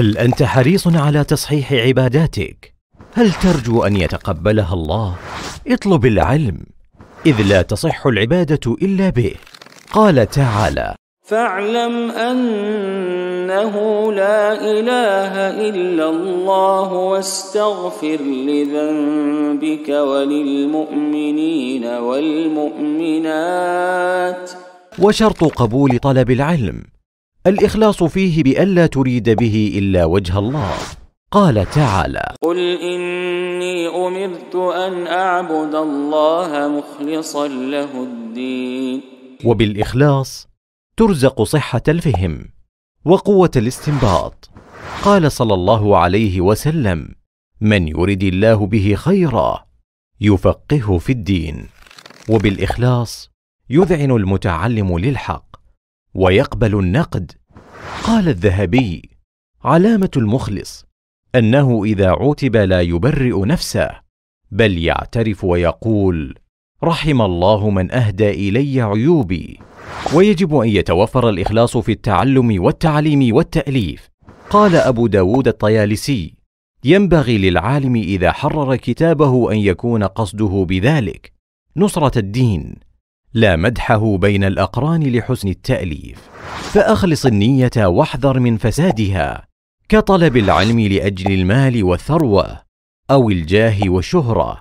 هل أنت حريص على تصحيح عباداتك؟ هل ترجو أن يتقبلها الله؟ اطلب العلم إذ لا تصح العبادة إلا به قال تعالى فاعلم أنه لا إله إلا الله واستغفر لذنبك وللمؤمنين والمؤمنات وشرط قبول طلب العلم الإخلاص فيه بألا تريد به إلا وجه الله قال تعالى قل إني أمرت أن أعبد الله مخلصا له الدين وبالإخلاص ترزق صحة الفهم وقوة الاستنباط قال صلى الله عليه وسلم من يرد الله به خيرا يفقهه في الدين وبالإخلاص يذعن المتعلم للحق ويقبل النقد قال الذهبي علامه المخلص انه اذا عوتب لا يبرئ نفسه بل يعترف ويقول رحم الله من اهدى الي عيوبي ويجب ان يتوفر الاخلاص في التعلم والتعليم والتاليف قال ابو داود الطيالسي ينبغي للعالم اذا حرر كتابه ان يكون قصده بذلك نصره الدين لا مدحه بين الأقران لحسن التأليف فأخلص النية واحذر من فسادها كطلب العلم لأجل المال والثروة أو الجاه والشهرة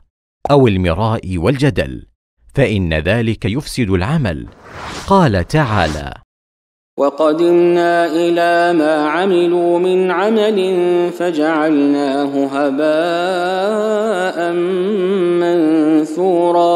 أو المراء والجدل فإن ذلك يفسد العمل قال تعالى وقدمنا إلى ما عملوا من عمل فجعلناه هباء منثورا